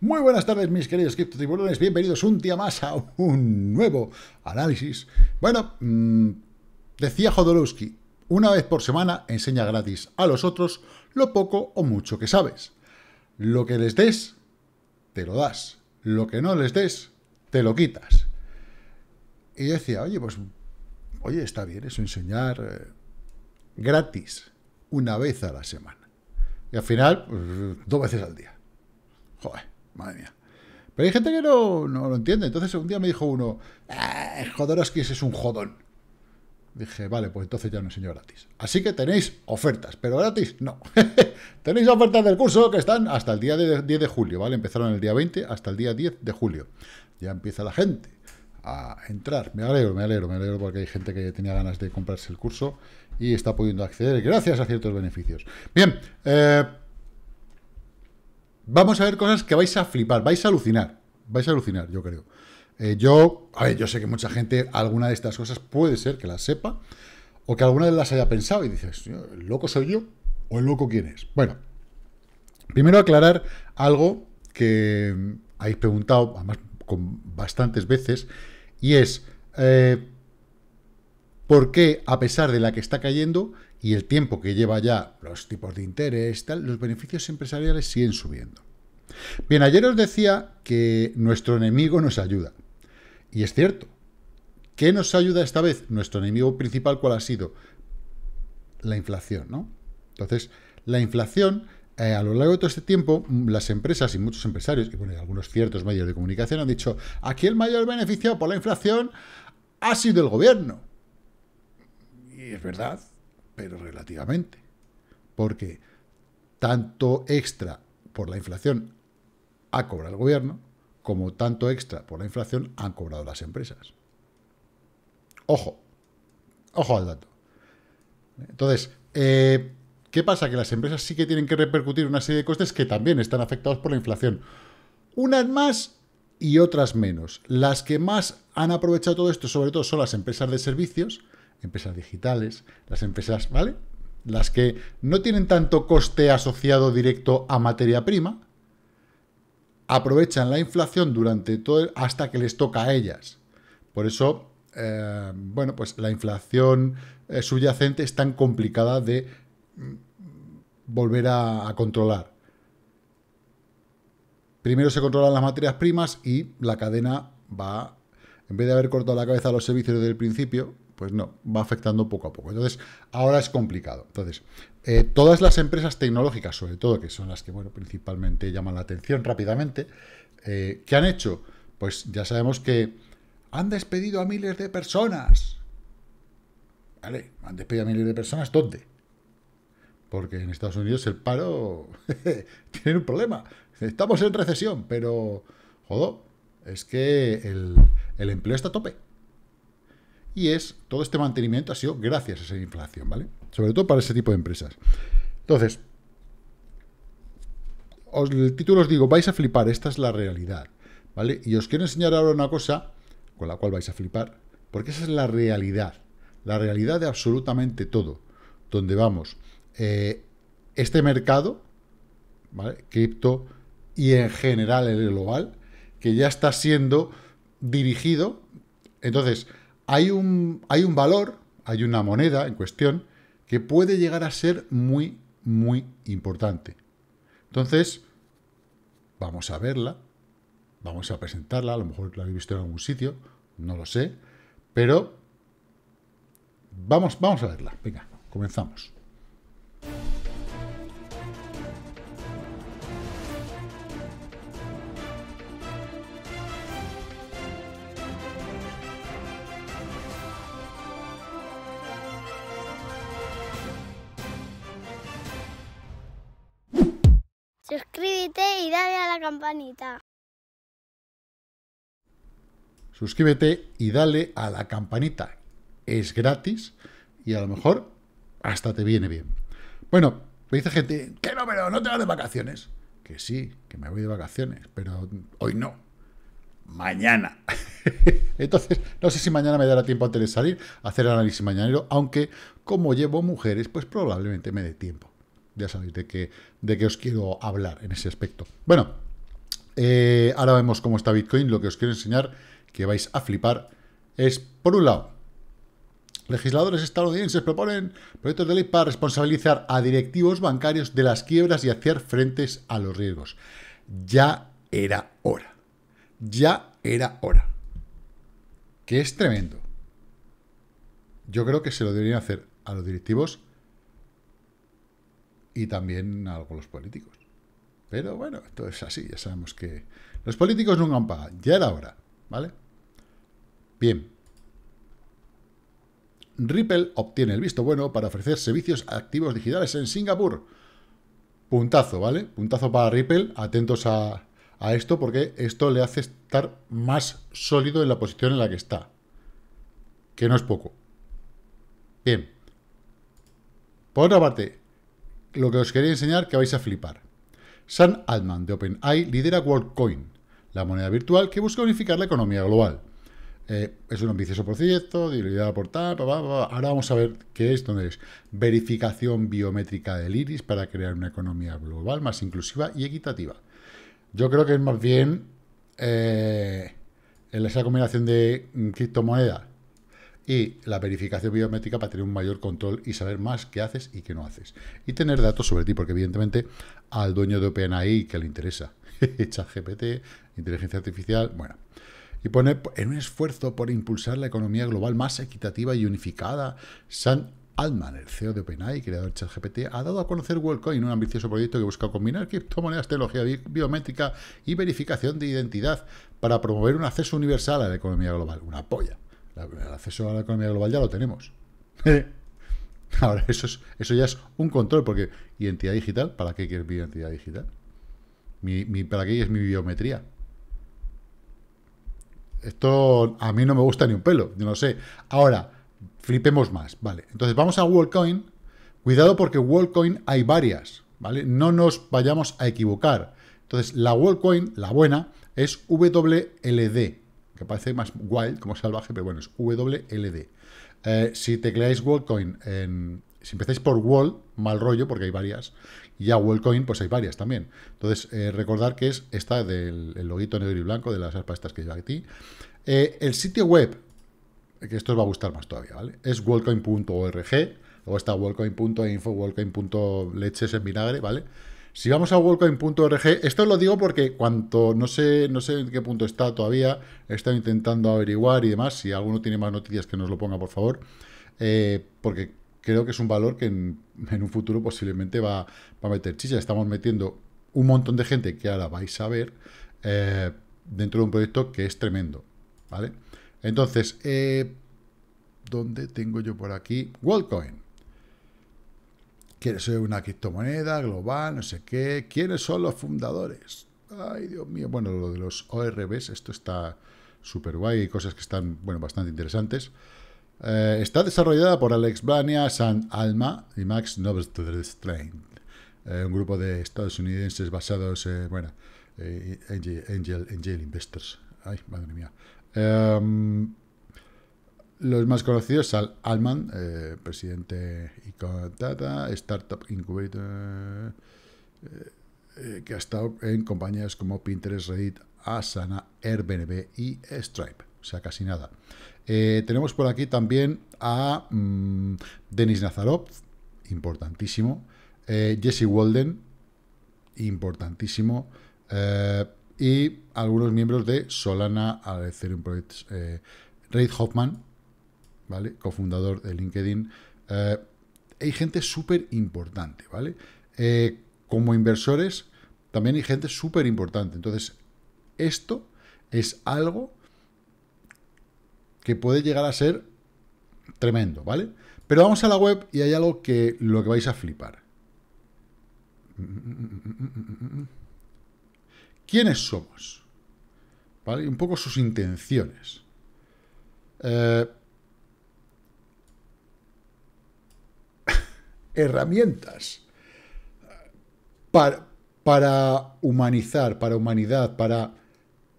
Muy buenas tardes mis queridos tiburones. bienvenidos un día más a un nuevo análisis. Bueno, mm, decía Jodorowsky, una vez por semana enseña gratis a los otros lo poco o mucho que sabes. Lo que les des, te lo das. Lo que no les des, te lo quitas. Y decía, oye, pues, oye, está bien eso, enseñar... Eh, gratis, una vez a la semana. Y al final, pues, dos veces al día. Joder, madre mía. Pero hay gente que no, no lo entiende. Entonces un día me dijo uno, que eh, ese es un jodón. Dije, vale, pues entonces ya no enseño gratis. Así que tenéis ofertas, pero gratis no. tenéis ofertas del curso que están hasta el día 10 de julio, ¿vale? Empezaron el día 20 hasta el día 10 de julio. Ya empieza la gente a entrar. Me alegro, me alegro, me alegro porque hay gente que tenía ganas de comprarse el curso y está pudiendo acceder gracias a ciertos beneficios. Bien, eh, vamos a ver cosas que vais a flipar, vais a alucinar, vais a alucinar, yo creo. Eh, yo, a ver, yo sé que mucha gente alguna de estas cosas puede ser que las sepa o que alguna de las haya pensado y dices, ¿el loco soy yo o el loco quién es? Bueno, primero aclarar algo que mm, habéis preguntado, además con bastantes veces, y es, porque eh, ¿por qué a pesar de la que está cayendo y el tiempo que lleva ya los tipos de interés, los beneficios empresariales siguen subiendo? Bien, ayer os decía que nuestro enemigo nos ayuda. Y es cierto. ¿Qué nos ayuda esta vez? Nuestro enemigo principal, ¿cuál ha sido? La inflación, ¿no? Entonces, la inflación eh, a lo largo de todo este tiempo, mm, las empresas y muchos empresarios, y bueno, algunos ciertos medios de comunicación han dicho, aquí el mayor beneficiado por la inflación ha sido el gobierno. Y es verdad, pero relativamente. Porque tanto extra por la inflación ha cobrado el gobierno, como tanto extra por la inflación han cobrado las empresas. Ojo, ojo al dato. Entonces, eh, ¿Qué pasa? Que las empresas sí que tienen que repercutir una serie de costes que también están afectados por la inflación. Unas más y otras menos. Las que más han aprovechado todo esto, sobre todo, son las empresas de servicios, empresas digitales, las empresas, ¿vale? Las que no tienen tanto coste asociado directo a materia prima, aprovechan la inflación durante todo el, hasta que les toca a ellas. Por eso, eh, bueno, pues la inflación eh, subyacente es tan complicada de volver a, controlar. Primero se controlan las materias primas y la cadena va, en vez de haber cortado la cabeza a los servicios desde el principio, pues no, va afectando poco a poco. Entonces, ahora es complicado. Entonces, eh, todas las empresas tecnológicas, sobre todo, que son las que, bueno, principalmente llaman la atención rápidamente, eh, ¿qué han hecho? Pues ya sabemos que han despedido a miles de personas. ¿Vale? Han despedido a miles de personas, ¿dónde? porque en Estados Unidos el paro tiene un problema. Estamos en recesión, pero, jodo, es que el, empleo está a tope. Y es, todo este mantenimiento ha sido gracias a esa inflación, ¿vale? Sobre todo para ese tipo de empresas. Entonces, os, el título os digo, vais a flipar, esta es la realidad, ¿vale? Y os quiero enseñar ahora una cosa con la cual vais a flipar, porque esa es la realidad, la realidad de absolutamente todo, donde vamos. Eh, este mercado, ¿vale? cripto y en general el global, que ya está siendo dirigido. Entonces, hay un, hay un valor, hay una moneda en cuestión que puede llegar a ser muy, muy importante. Entonces, vamos a verla, vamos a presentarla, a lo mejor la habéis visto en algún sitio, no lo sé, pero vamos, vamos a verla. Venga, comenzamos. y dale a la campanita. Suscríbete y dale a la campanita. Es gratis y a lo mejor hasta te viene bien. Bueno, me dice gente, que no, pero no te vas de vacaciones. Que sí, que me voy de vacaciones, pero hoy no. Mañana. Entonces, no sé si mañana me dará tiempo antes de salir a hacer el análisis mañanero, aunque como llevo mujeres, pues probablemente me dé tiempo ya sabéis de qué, de os quiero hablar en ese aspecto. Bueno, eh, ahora vemos cómo está Bitcoin. Lo que os quiero enseñar, que vais a flipar, es, por un lado, legisladores estadounidenses proponen proyectos de ley para responsabilizar a directivos bancarios de las quiebras y hacer frentes a los riesgos. Ya era hora. Ya era hora. Que es tremendo. Yo creo que se lo deberían hacer a los directivos y también algo los políticos. Pero bueno, esto es así, ya sabemos que los políticos nunca han pagado, ya era hora, ¿vale? Bien. Ripple obtiene el visto bueno para ofrecer servicios activos digitales en Singapur. Puntazo, ¿vale? Puntazo para Ripple, atentos a, a esto porque esto le hace estar más sólido en la posición en la que está, que no es poco. Bien. Por otra parte, lo que os quería enseñar que vais a flipar. San Altman de OpenAI lidera WorldCoin, la moneda virtual que busca unificar la economía global. Eh, es un ambicioso proyecto, dividido por ahora vamos a ver qué es, dónde es. Verificación biométrica del iris para crear una economía global más inclusiva y equitativa. Yo creo que es más bien eh, esa combinación de mm, criptomonedas y la verificación biométrica para tener un mayor control y saber más qué haces y qué no haces. Y tener datos sobre ti, porque evidentemente al dueño de OpenAI que le interesa, ChatGPT, inteligencia artificial, bueno. Y poner en un esfuerzo por impulsar la economía global más equitativa y unificada, San Altman, el CEO de OpenAI, creador de ChatGPT, ha dado a conocer WorldCoin, un ambicioso proyecto que busca combinar criptomonedas, tecnología biométrica y verificación de identidad para promover un acceso universal a la economía global. Una polla el acceso a la economía global ya lo tenemos. Ahora, eso, es, eso ya es un control, porque identidad digital, ¿para qué quieres mi identidad digital? Mi, ¿Para qué es mi biometría? Esto a mí no me gusta ni un pelo, yo lo sé. Ahora, flipemos más, ¿vale? Entonces vamos a WorldCoin. Cuidado porque WorldCoin hay varias, ¿vale? No nos vayamos a equivocar. Entonces, la WorldCoin, la buena, es WLD, que parece más wild, como salvaje, pero bueno, es WLD. Si eh, si tecleáis Wallcoin en, si empezáis por Wall, mal rollo, porque hay varias, y a Wallcoin, pues hay varias también. Entonces, eh, recordar que es esta del loguito negro y blanco de las aspas que lleva aquí. Eh, el sitio web, que esto os va a gustar más todavía, ¿vale? Es wallcoin.org, luego está wallcoin.info, wallcoin.leches en vinagre, ¿vale? Si vamos a wallcoin.org, esto lo digo porque cuanto, no sé, no sé en qué punto está todavía, he estado intentando averiguar y demás, si alguno tiene más noticias que nos lo ponga, por favor, eh, porque creo que es un valor que en, un futuro posiblemente va, a meter chicha. Estamos metiendo un montón de gente que ahora vais a ver eh, dentro de un proyecto que es tremendo, ¿vale? Entonces, eh, ¿dónde tengo yo por aquí? Wallcoin. ¿Quieres ser una criptomoneda global? No sé qué. ¿Quiénes son los fundadores? Ay, Dios mío. Bueno, lo de los ORBs, esto está súper guay. cosas que están, bueno, bastante interesantes. Eh, está desarrollada por Alex Blania, San Alma y Max the Eh, un grupo de estadounidenses basados, en, bueno, eh, Angel, Angel, Investors. Ay, madre mía. Em, los más conocidos, Sal Alman, eh, presidente y data Startup Incubator, eh, eh, que ha estado en compañías como Pinterest, Reddit, Asana, Airbnb y Stripe. O sea, casi nada. tenemos por aquí también a mm, Denis Nazarov, importantísimo. Jesse Walden, importantísimo y algunos miembros de Solana, Ethereum un eh, Reid Hoffman, ¿vale? Cofundador de LinkedIn. Eh, hay gente súper importante, ¿vale? Eh, como inversores, también hay gente súper importante. Entonces, esto es algo que puede llegar a ser tremendo, ¿vale? Pero vamos a la web y hay algo que lo que vais a flipar. ¿Quiénes somos? ¿Vale? Un poco sus intenciones. Eh, herramientas para, humanizar, para humanidad, para...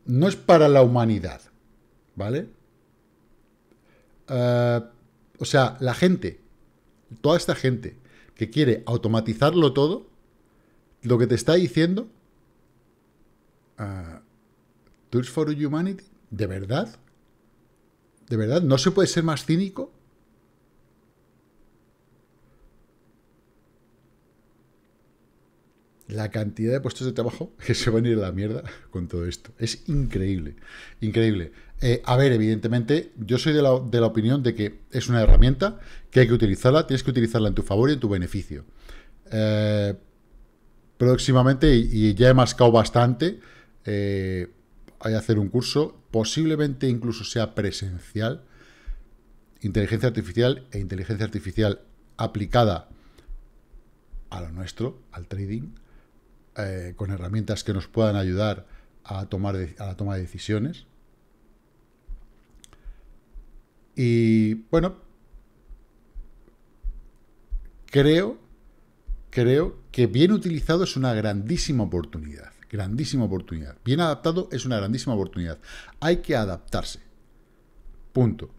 No es para la humanidad, ¿vale? Eh, o sea, la gente, toda esta gente que quiere automatizarlo todo, lo que te está diciendo, eh, Tools for Humanity, ¿de verdad? ¿De verdad? ¿No se puede ser más cínico? la cantidad de puestos de trabajo que se van a ir a la mierda con todo esto. Es increíble, increíble. Eh, a ver, evidentemente, yo soy de la, opinión de que es una herramienta, que hay que utilizarla, tienes que utilizarla en tu favor y en tu beneficio. Eh, próximamente, y, ya he mascado bastante, eh, hay hacer un curso, posiblemente incluso sea presencial, inteligencia artificial e inteligencia artificial aplicada a lo nuestro, al trading, eh, con herramientas que nos puedan ayudar a, tomar a la toma de decisiones. Y bueno, creo, creo que bien utilizado es una grandísima oportunidad. Grandísima oportunidad. Bien adaptado es una grandísima oportunidad. Hay que adaptarse. Punto.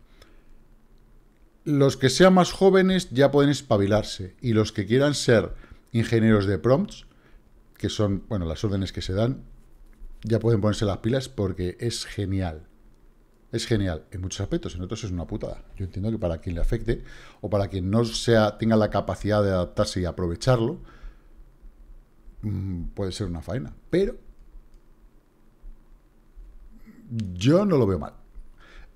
Los que sean más jóvenes ya pueden espabilarse y los que quieran ser ingenieros de prompts que son, bueno, las órdenes que se dan, ya pueden ponerse las pilas porque es genial. Es genial en muchos aspectos, en otros es una putada. Yo entiendo que para quien le afecte o para quien no sea, tenga la capacidad de adaptarse y aprovecharlo, mm, puede ser una faena. Pero yo no lo veo mal.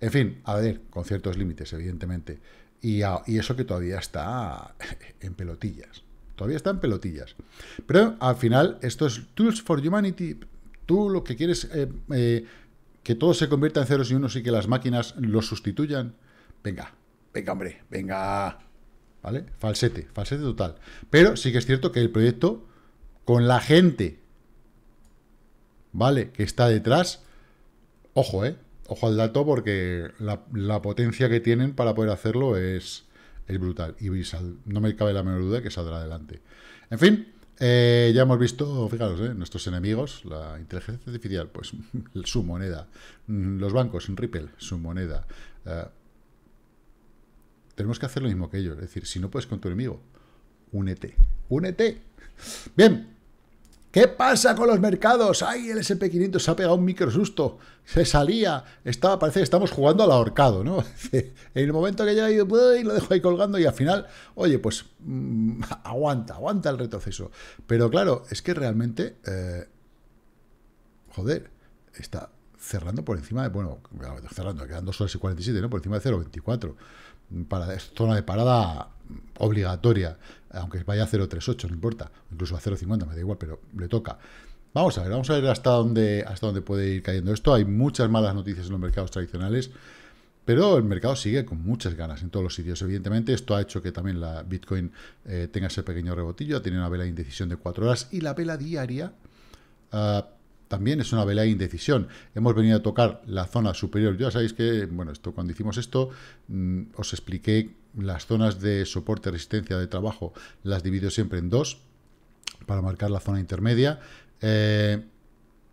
En fin, a ver, con ciertos límites, evidentemente. Y, y eso que todavía está en pelotillas. Todavía están pelotillas. Pero al final, esto es Tools for Humanity. Tú lo que quieres eh, eh, que todo se convierta en ceros y unos y que las máquinas lo sustituyan. Venga, venga, hombre, venga. ¿Vale? Falsete, falsete total. Pero sí que es cierto que el proyecto, con la gente, ¿vale? Que está detrás, ojo, ¿eh? Ojo al dato porque la potencia que tienen para poder hacerlo es, es brutal. Y no me cabe la menor duda que saldrá adelante. En fin, eh, ya hemos visto, fijaros, eh, nuestros enemigos, la inteligencia artificial, pues su moneda. Los bancos, Ripple, su moneda. Eh, tenemos que hacer lo mismo que ellos. Es decir, si no puedes con tu enemigo, únete. ¡Únete! Bien, ¿Qué pasa con los mercados? ¡Ay, el SP500 se ha pegado un micro susto, Se salía. Estaba, parece que estamos jugando al ahorcado, ¿no? en el momento que ya ha ido, y pues, lo dejo ahí colgando y al final, oye, pues mm, aguanta, aguanta el retroceso. Pero claro, es que realmente, eh, joder, está cerrando por encima de, bueno, cerrando, quedan dos horas y 47, ¿no? Por encima de 0,24 es zona de parada obligatoria, aunque vaya a 0.38, no importa, incluso a 0.50, me da igual, pero le toca. Vamos a ver, vamos a ver hasta dónde, hasta dónde puede ir cayendo esto. Hay muchas malas noticias en los mercados tradicionales, pero el mercado sigue con muchas ganas en todos los sitios. Evidentemente, esto ha hecho que también la Bitcoin eh, tenga ese pequeño rebotillo, Tiene una vela de indecisión de 4 horas y la vela diaria, ah, también es una vela de indecisión. Hemos venido a tocar la zona superior. Ya sabéis que, bueno, esto cuando hicimos esto, mm, os expliqué las zonas de soporte, resistencia de trabajo, las divido siempre en dos para marcar la zona intermedia. Eh,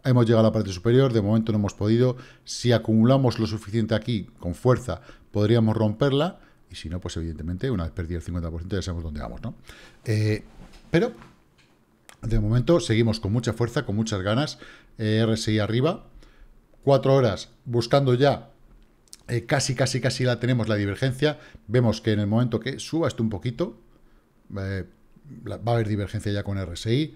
hemos llegado a la parte superior, de momento no hemos podido. Si acumulamos lo suficiente aquí con fuerza, podríamos romperla. Y si no, pues evidentemente, una vez perdido el 50%, ya sabemos dónde vamos, ¿no? Eh, pero de momento seguimos con mucha fuerza, con muchas ganas. Eh, RSI arriba. Cuatro horas buscando ya. Eh, casi, casi, casi la tenemos la divergencia. Vemos que en el momento que suba esto un poquito, eh, va a haber divergencia ya con RSI.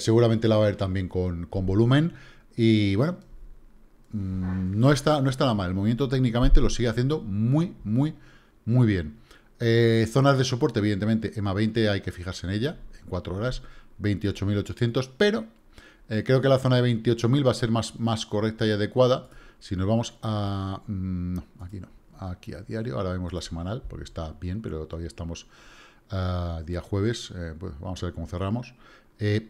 seguramente la va a haber también con, volumen. Y bueno, mm, no, está, no está nada mal. El movimiento técnicamente lo sigue haciendo muy, muy, muy bien. zonas de soporte, evidentemente, EMA 20 hay que fijarse en ella en cuatro horas 28.800, pero eh, creo que la zona de 28.000 va a ser más, más correcta y adecuada. Si nos vamos a... Mm, no, aquí no, aquí a diario, ahora vemos la semanal, porque está bien, pero todavía estamos ah, día jueves, eh, pues vamos a ver cómo cerramos. Eh,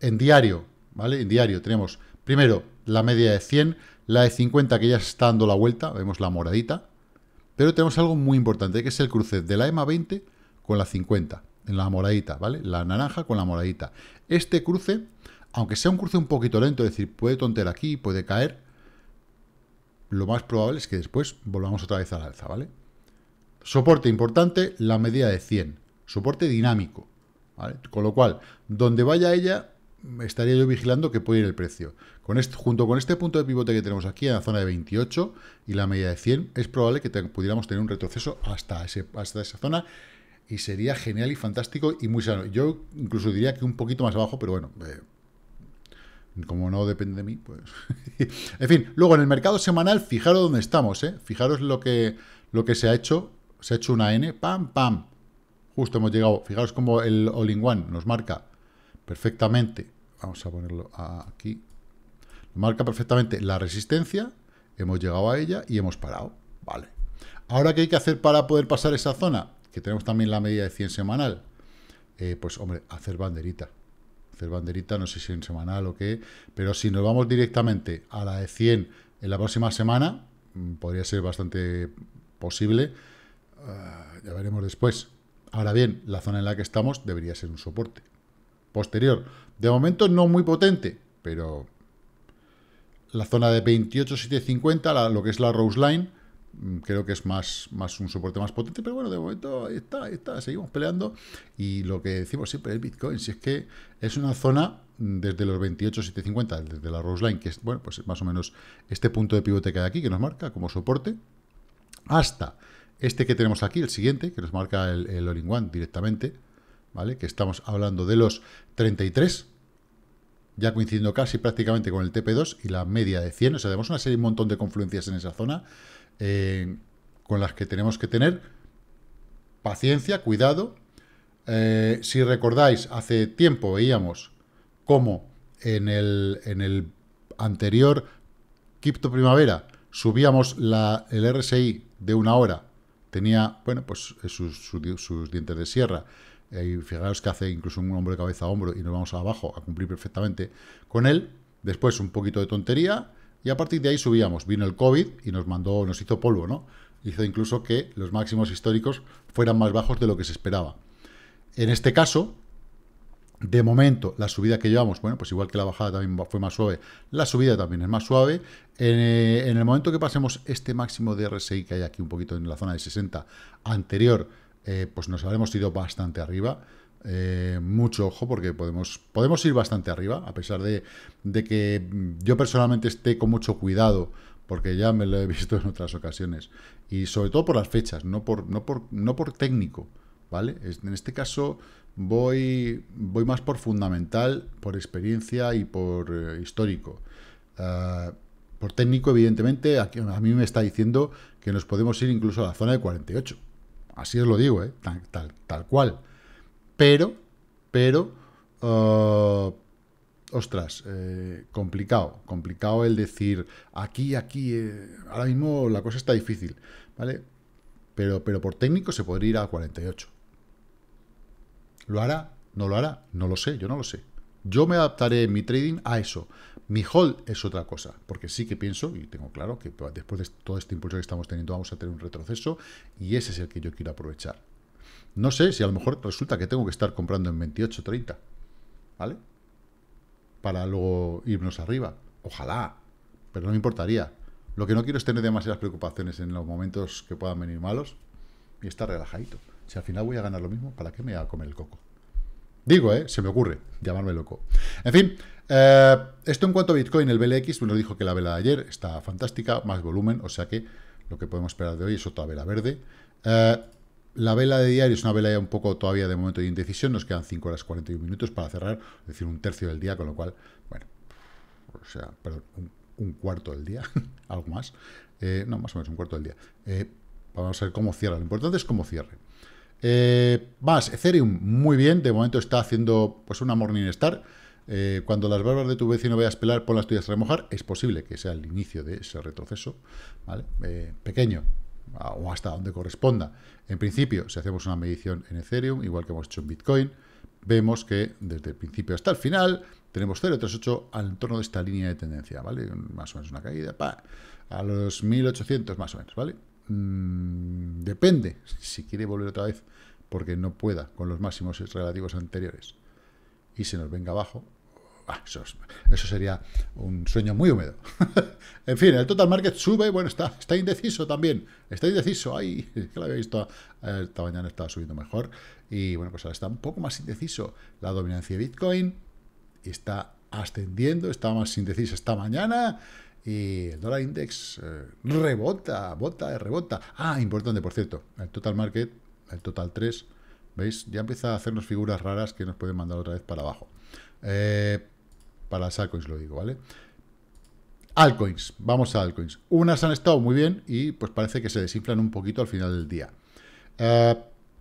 en diario, ¿vale? En diario tenemos primero la media de 100, la de 50 que ya está dando la vuelta, vemos la moradita, pero tenemos algo muy importante, que es el cruce de la EMA 20 con la 50 en la moradita, ¿vale? La naranja con la moradita. Este cruce, aunque sea un cruce un poquito lento, es decir, puede tontear aquí, puede caer, lo más probable es que después volvamos otra vez al alza, ¿vale? Soporte importante, la medida de 100. Soporte dinámico, ¿vale? Con lo cual, donde vaya ella, estaría yo vigilando que puede ir el precio. Con este, junto con este punto de pivote que tenemos aquí en la zona de 28 y la media de 100, es probable que pudiéramos tener un retroceso hasta, ese, hasta esa zona y sería genial y fantástico y muy sano. Yo incluso diría que un poquito más abajo, pero bueno, eh, como no depende de mí, pues... en fin, luego en el mercado semanal, fijaros dónde estamos, ¿eh? Fijaros lo que, lo que se ha hecho, se ha hecho una N, pam, pam, justo hemos llegado, fijaros como el all-in-one nos marca perfectamente, vamos a ponerlo aquí, marca perfectamente la resistencia, hemos llegado a ella y hemos parado, vale. Ahora, ¿qué hay que hacer para poder pasar esa zona? que tenemos también la media de 100 semanal, eh, pues hombre, hacer banderita. Hacer banderita, no sé si en semanal o qué, pero si nos vamos directamente a la de 100 en la próxima semana, mm, podría ser bastante posible, eh, ya veremos después. Ahora bien, la zona en la que estamos debería ser un soporte posterior. De momento no muy potente, pero la zona de 28.750, lo que es la Rose Line, Mm, creo que es más, más un soporte más potente, pero bueno, de momento ahí está, está, seguimos peleando y lo que decimos siempre es Bitcoin, si es que es una zona mm, desde los 28.750, desde la Rose Line, que es, bueno, pues más o menos este punto de pivote que hay aquí, que nos marca como soporte, hasta este que tenemos aquí, el siguiente, que nos marca el, el One directamente, ¿vale? Que estamos hablando de los 33, ya coincidiendo casi prácticamente con el TP2 y la media de 100, o sea, tenemos una serie, un montón de confluencias en esa zona, eh, con las que tenemos que tener paciencia, cuidado. Eh, si recordáis, hace tiempo veíamos cómo en el, en el anterior Crypto Primavera subíamos la, el RSI de una hora. Tenía, bueno, pues eh, sus, dientes de sierra. y fijaros que hace incluso un hombre de cabeza a hombro y nos vamos abajo a cumplir perfectamente con él. Después un poquito de tontería y a partir de ahí subíamos. Vino el COVID y nos mandó, nos hizo polvo, ¿no? Hizo incluso que los máximos históricos fueran más bajos de lo que se esperaba. En este caso, de momento, la subida que llevamos, bueno, pues igual que la bajada también fue más suave, la subida también es más suave. En, eh, el momento que pasemos este máximo de RSI que hay aquí un poquito en la zona de 60 anterior, eh, pues nos habremos ido bastante arriba. Eh, mucho ojo porque podemos, podemos ir bastante arriba, a pesar de, que yo personalmente esté con mucho cuidado, porque ya me lo he visto en otras ocasiones, y sobre todo por las fechas, no por, no por, no por técnico, ¿vale? En este caso voy, voy más por fundamental, por experiencia y por eh, histórico. Ah, por técnico, evidentemente, a, mí me está diciendo que nos podemos ir incluso a la zona de 48. Así os lo digo, ¿eh? tal, tal cual pero, pero, uh, ostras, eh, complicado, complicado el decir, aquí, aquí, eh, ahora mismo la cosa está difícil, ¿vale? Pero, pero por técnico se podría ir a 48. ¿Lo hará? ¿No lo hará? No lo sé, yo no lo sé. Yo me adaptaré mi trading a eso. Mi hold es otra cosa, porque sí que pienso, y tengo claro, que después de todo este impulso que estamos teniendo vamos a tener un retroceso, y ese es el que yo quiero aprovechar. No sé si a lo mejor resulta que tengo que estar comprando en 28, 30, ¿vale? Para luego irnos arriba. Ojalá, pero no me importaría. Lo que no quiero es tener demasiadas preocupaciones en los momentos que puedan venir malos y estar relajadito. Si al final voy a ganar lo mismo, ¿para qué me voy a comer el coco? Digo, ¿eh? Se me ocurre llamarme loco. En fin, eh, esto en cuanto a Bitcoin, el BLX uno dijo que la vela de ayer está fantástica, más volumen, o sea que lo que podemos esperar de hoy es otra vela verde. Eh, la vela de diario es una vela ya un poco todavía de momento de indecisión. Nos quedan 5 horas 41 minutos para cerrar, es decir, un tercio del día, con lo cual, bueno, o sea, perdón, un, cuarto del día, algo más. Eh, no, más o menos un cuarto del día. Eh, vamos a ver cómo cierra. Lo importante es cómo cierre. Eh, más, Ethereum, muy bien. De momento está haciendo pues una morning star. cuando las barbas de tu vecino veas pelar, pon las tuyas a remojar. Es posible que sea el inicio de ese retroceso. ¿vale? pequeño, o hasta donde corresponda. En principio, si hacemos una medición en Ethereum, igual que hemos hecho en Bitcoin, vemos que desde el principio hasta el final tenemos 0,38 al torno de esta línea de tendencia, ¿vale? Más o menos una caída, pa, a los 1800 más o menos, ¿vale? Mm, depende si quiere volver otra vez porque no pueda con los máximos relativos anteriores y se nos venga abajo, Ah, eso, sería un sueño muy húmedo. en fin, el total market sube, bueno, está, está indeciso también. Está indeciso, ay, que lo había visto eh, esta mañana, estaba subiendo mejor. Y bueno, pues ahora está un poco más indeciso la dominancia de Bitcoin. Está ascendiendo, está más indeciso esta mañana. Y el dólar index eh, rebota, bota, rebota. Ah, importante, por cierto, el total market, el total 3, ¿veis? Ya empieza a hacernos figuras raras que nos pueden mandar otra vez para abajo. Eh, para las altcoins lo digo, ¿vale? Altcoins, vamos a altcoins. Unas han estado muy bien y pues parece que se desinflan un poquito al final del día. Eh,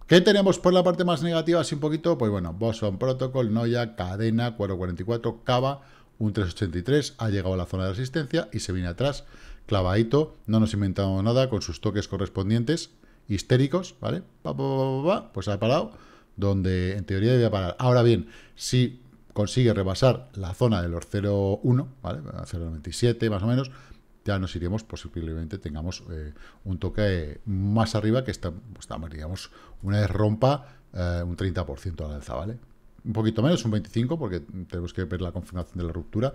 ¿Qué tenemos por la parte más negativa? Así un poquito, pues bueno, Boson Protocol, Noya, Cadena, 444, Cava, un 383, ha llegado a la zona de resistencia y se viene atrás, clavadito, no nos inventamos nada con sus toques correspondientes, histéricos, ¿vale? pues ha parado donde en teoría debía parar. Ahora bien, si consigue rebasar la zona de los 0,1, ¿vale? 0,97 más o menos, ya nos iríamos, posiblemente tengamos eh, un toque más arriba que está, digamos, pues, una vez rompa eh, un 30% al alza, ¿vale? Un poquito menos, un 25%, porque tenemos que ver la confirmación de la ruptura,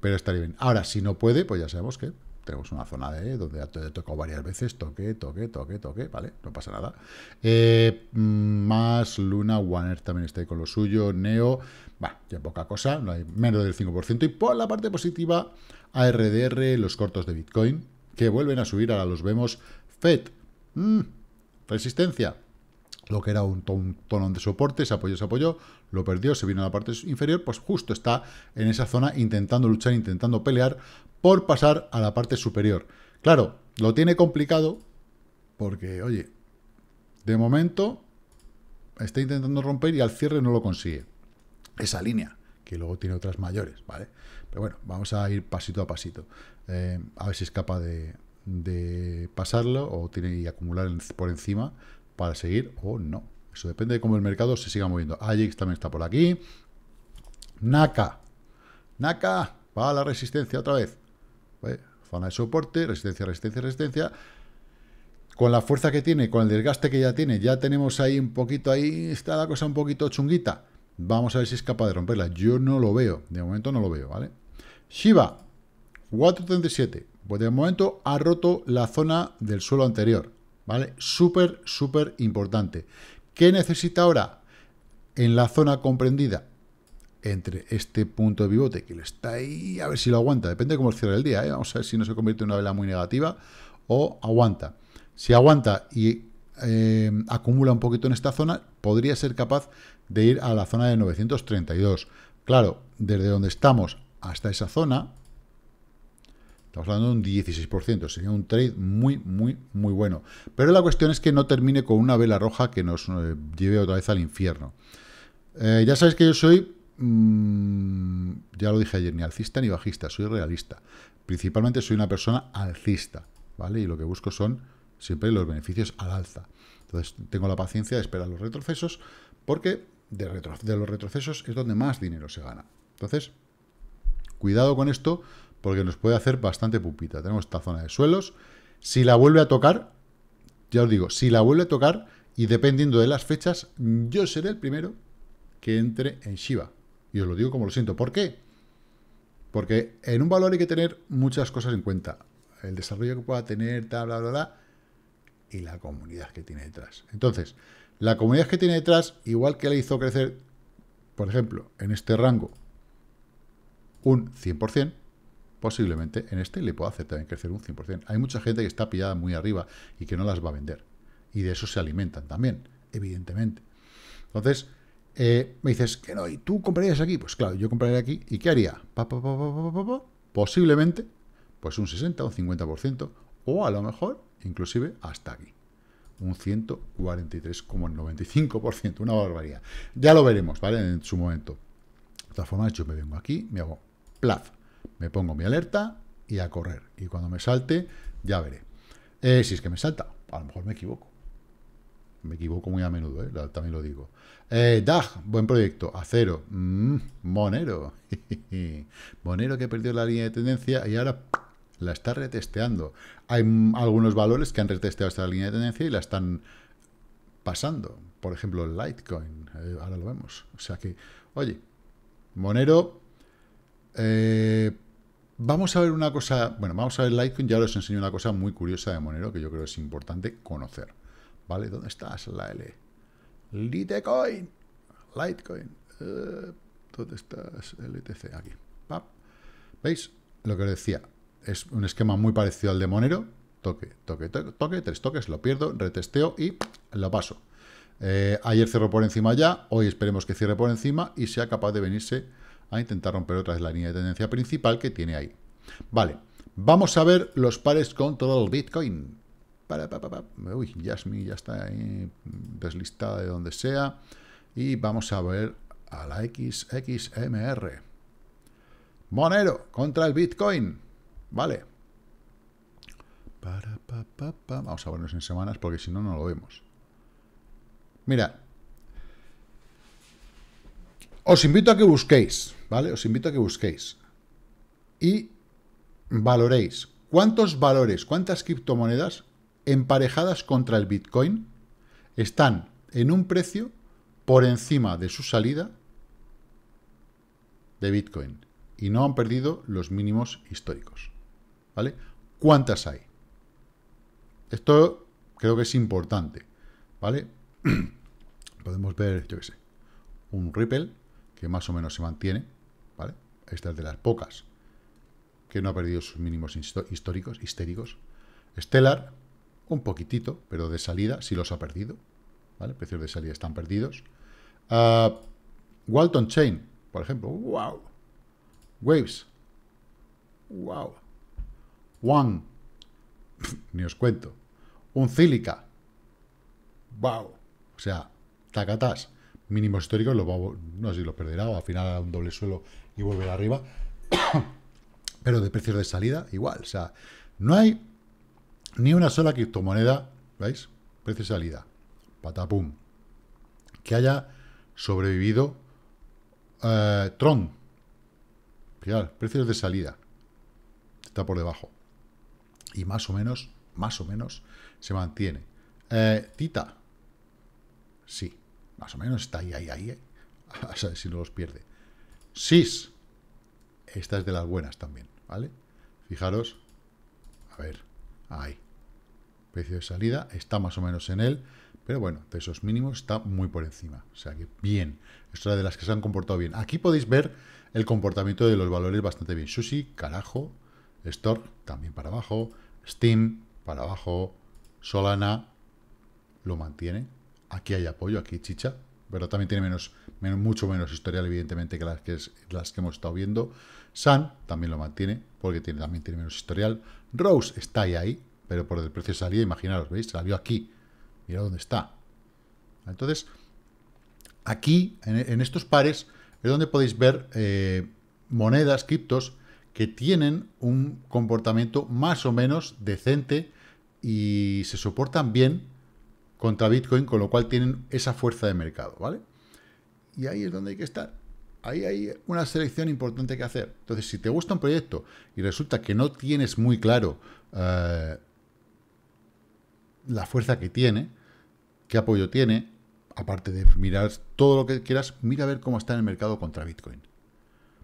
pero estaría bien. Ahora, si no puede, pues ya sabemos que tenemos una zona de donde ha tocado varias veces, toque, toque, toque, toque, ¿vale? No pasa nada. Eh, mm, más Luna, Warner también está ahí con lo suyo, Neo, va, ya poca cosa, no hay menos del 5%. Y por la parte positiva, ARDR, los cortos de Bitcoin, que vuelven a subir, ahora los vemos, FED, mm, resistencia, lo que era un, tonón de soporte, se apoyó, se apoyó, lo perdió, se vino a la parte inferior, pues justo está en esa zona intentando luchar, intentando pelear por pasar a la parte superior. Claro, lo tiene complicado porque, oye, de momento está intentando romper y al cierre no lo consigue. Esa línea, que luego tiene otras mayores, ¿vale? Pero bueno, vamos a ir pasito a pasito. Eh, a ver si es capaz de, de pasarlo o tiene y acumular por encima para seguir o no. Eso depende de cómo el mercado se siga moviendo. AJX también está por aquí. Naka. Naka. Va a la resistencia otra vez. Zona de soporte, resistencia, resistencia, resistencia. Con la fuerza que tiene, con el desgaste que ya tiene, ya tenemos ahí un poquito, ahí está la cosa un poquito chunguita. Vamos a ver si es capaz de romperla. Yo no lo veo. De momento no lo veo, ¿vale? Shiba, 4.37. Pues de momento ha roto la zona del suelo anterior, ¿vale? Súper, súper importante. ¿Qué necesita ahora? En la zona comprendida entre este punto de pivote que le está ahí, a ver si lo aguanta, depende de cómo cierre el día, ¿eh? vamos a ver si no se convierte en una vela muy negativa o aguanta. Si aguanta y eh, acumula un poquito en esta zona, podría ser capaz de ir a la zona de 932. Claro, desde donde estamos hasta esa zona, Estamos hablando de un 16%, sería un trade muy, muy, muy bueno. Pero la cuestión es que no termine con una vela roja que nos eh, lleve otra vez al infierno. Eh, ya sabéis que yo soy, mm, ya lo dije ayer, ni alcista ni bajista, soy realista. Principalmente soy una persona alcista, ¿vale? Y lo que busco son siempre los beneficios al alza. Entonces tengo la paciencia de esperar los retrocesos porque de los retrocesos es donde más dinero se gana. Entonces, cuidado con esto porque nos puede hacer bastante pupita. Tenemos esta zona de suelos. Si la vuelve a tocar, ya os digo, si la vuelve a tocar y dependiendo de las fechas, yo seré el primero que entre en Shiva Y os lo digo como lo siento. ¿Por qué? Porque en un valor hay que tener muchas cosas en cuenta. El desarrollo que pueda tener, tal, bla, bla, bla. Y la comunidad que tiene detrás. Entonces, la comunidad que tiene detrás, igual que le hizo crecer, por ejemplo, en este rango, un 100%, posiblemente en este le puedo hacer también crecer un 100%. Hay mucha gente que está pillada muy arriba y que no las va a vender. Y de eso se alimentan también, evidentemente. Entonces, eh, me dices, que no, ¿y tú comprarías aquí? Pues claro, yo compraría aquí. ¿Y qué haría? posiblemente, pues un 60 o un 50%, o a lo mejor, inclusive, hasta aquí. Un 143,95%, una barbaridad. Ya lo veremos, ¿vale? En su momento. De todas formas, yo me vengo aquí, me hago plaf, me pongo mi alerta y a correr. Y cuando me salte, ya veré. Eh, si es que me salta, a lo mejor me equivoco. Me equivoco muy a menudo, eh, también lo digo. Eh, DAG, buen proyecto. Acero. Mm, Monero. Monero que perdió la línea de tendencia y ahora la está retesteando. Hay algunos valores que han retesteado esta línea de tendencia y la están pasando. Por ejemplo, Litecoin. Eh, ahora lo vemos. O sea que, oye, Monero eh, vamos a ver una cosa, bueno, vamos a ver Litecoin, ya os enseño una cosa muy curiosa de Monero que yo creo es importante conocer. ¿Vale? ¿Dónde estás, la L? Litecoin, Litecoin. Eh, ¿Dónde estás? LTC, aquí. ¿Veis? Lo que os decía, es un esquema muy parecido al de Monero. Toque, toque, toque, toque tres toques, lo pierdo, retesteo y lo paso. Eh, ayer cerró por encima ya, hoy esperemos que cierre por encima y sea capaz de venirse a intentar romper otra vez la línea de tendencia principal que tiene ahí. Vale, vamos a ver los pares con todo el Bitcoin. Uy, Jasmine ya está ahí mm, deslistada de donde sea. Y vamos a ver a la XXMR. Monero contra el Bitcoin. Vale. Vamos a vernos en semanas porque si no, no lo vemos. Mira. Os invito a que busquéis ¿vale? Os invito a que busquéis y valoréis cuántos valores, cuántas criptomonedas emparejadas contra el Bitcoin están en un precio por encima de su salida de Bitcoin y no han perdido los mínimos históricos. ¿Vale? ¿Cuántas hay? Esto creo que es importante. ¿Vale? Podemos ver, yo qué sé, un Ripple que más o menos se mantiene. Esta es de las pocas que no ha perdido sus mínimos históricos, histéricos. Stellar, un poquitito, pero de salida Si los ha perdido. ¿vale? Precios de salida están perdidos. Ah, Walton Chain, por ejemplo. ¡Wow! Waves. ¡Wow! One. Ni os cuento. Un Cílica. ¡Wow! O sea, tacatás. Mínimos históricos, no sé si los perderá o al final a un doble suelo y volver arriba. Pero de precios de salida, igual. O sea, no hay ni una sola criptomoneda, ¿veis? Precio de salida. Patapum. Que haya sobrevivido eh, Tron. Fijaros, precios de salida. Está por debajo. Y más o menos, más o menos, se mantiene. Cita. Eh, Tita. Sí, más o menos está ahí, ahí, ahí. Eh. A ver si no los pierde. SIS. Esta es de las buenas también, ¿vale? Fijaros, a ver, ahí. Precio de salida está más o menos en él, pero bueno, de esos mínimos está muy por encima. O sea que bien, es de las que se han comportado bien. Aquí podéis ver el comportamiento de los valores bastante bien. Sushi, carajo, Store, también para abajo, Steam para abajo, Solana lo mantiene. Aquí hay apoyo, aquí chicha, pero también tiene menos mucho menos historial, evidentemente, que las que, es, las que hemos estado viendo. Sun también lo mantiene, porque tiene, también tiene menos historial. Rose está ahí, ahí, pero por el precio de salida, imaginaros, ¿veis? Salió aquí. Mira dónde está. Entonces, aquí, en, estos pares, es donde podéis ver eh, monedas, criptos, que tienen un comportamiento más o menos decente y se soportan bien contra Bitcoin, con lo cual tienen esa fuerza de mercado, ¿vale? Y ahí es donde hay que estar. Ahí hay una selección importante que hacer. Entonces, si te gusta un proyecto y resulta que no tienes muy claro eh, la fuerza que tiene, qué apoyo tiene, aparte de mirar todo lo que quieras, mira a ver cómo está en el mercado contra Bitcoin.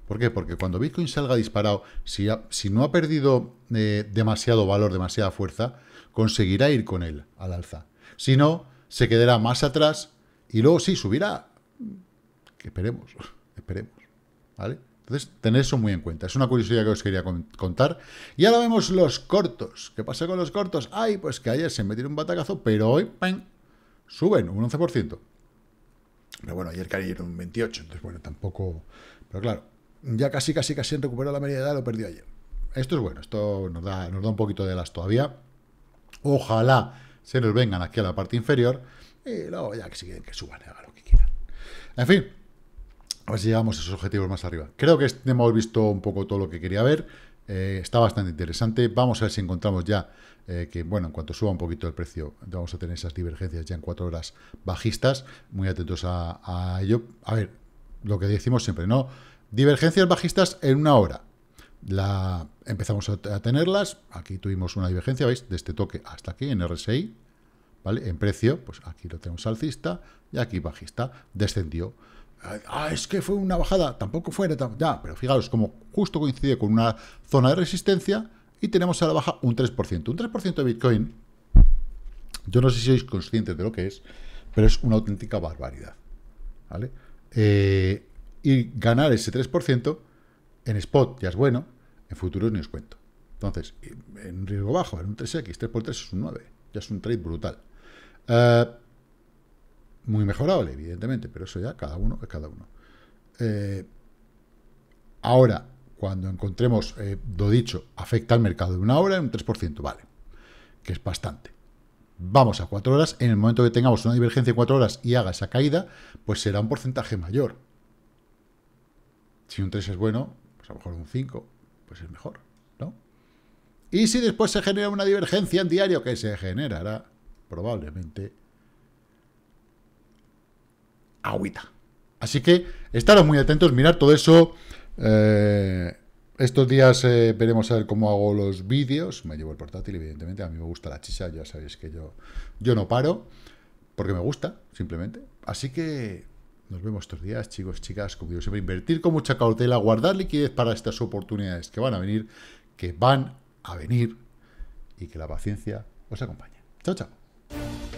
¿Por qué? Porque cuando Bitcoin salga disparado, si, si no ha perdido eh, demasiado valor, demasiada fuerza, conseguirá ir con él al alza. Si no, se quedará más atrás y luego sí subirá que esperemos, esperemos, ¿vale? Entonces, tener eso muy en cuenta. Es una curiosidad que os quería contar. Y ahora vemos los cortos. ¿Qué pasa con los cortos? Ay, pues que ayer se metieron un batacazo, pero hoy, Suben un 11%. Pero bueno, ayer cayeron un 28, entonces bueno, tampoco... Pero claro, ya casi, casi, casi han recuperado la medida de edad, lo perdió ayer. Esto es bueno, esto nos da, nos da un poquito de las todavía. Ojalá se nos vengan aquí a la parte inferior y luego ya que si que suban, hagan lo que quieran. En fin, a llegamos esos objetivos más arriba. Creo que hemos visto un poco todo lo que quería ver. Eh, está bastante interesante. Vamos a ver si encontramos ya eh, que, bueno, en cuanto suba un poquito el precio, vamos a tener esas divergencias ya en cuatro horas bajistas. Muy atentos a, ello. A ver, lo que decimos siempre, ¿no? Divergencias bajistas en una hora. La, empezamos a, a tenerlas. Aquí tuvimos una divergencia, ¿veis? De este toque hasta aquí en RSI. ¿Vale? En precio, pues aquí lo tenemos alcista y aquí bajista. Descendió. Ah, es que fue una bajada, tampoco fue, ya, pero fijaros, como justo coincide con una zona de resistencia y tenemos a la baja un 3%. Un 3% de Bitcoin, yo no sé si sois conscientes de lo que es, pero es una auténtica barbaridad. ¿vale? Eh, y ganar ese 3% en spot ya es bueno, en futuros ni os cuento. Entonces, en riesgo bajo, en un 3X, 3x3 es un 9, ya es un trade brutal. Eh, muy mejorable, evidentemente, pero eso ya cada uno es cada uno. Eh, ahora, cuando encontremos, eh, lo dicho, afecta al mercado de una hora en un 3%, vale, que es bastante. Vamos a cuatro horas, en el momento que tengamos una divergencia de cuatro horas y haga esa caída, pues será un porcentaje mayor. Si un 3 es bueno, pues a lo mejor un 5, pues es mejor, ¿no? Y si después se genera una divergencia en diario, que se generará probablemente agüita. Así que estaros muy atentos, mirar todo eso. Eh, estos días eh, veremos a ver cómo hago los vídeos. Me llevo el portátil, evidentemente. A mí me gusta la chicha, ya sabéis que yo, yo no paro. Porque me gusta, simplemente. Así que nos vemos estos días, chicos, chicas. Como digo siempre, invertir con mucha cautela, guardar liquidez para estas oportunidades que van a venir, que van a venir. Y que la paciencia os acompañe. Chao, chao.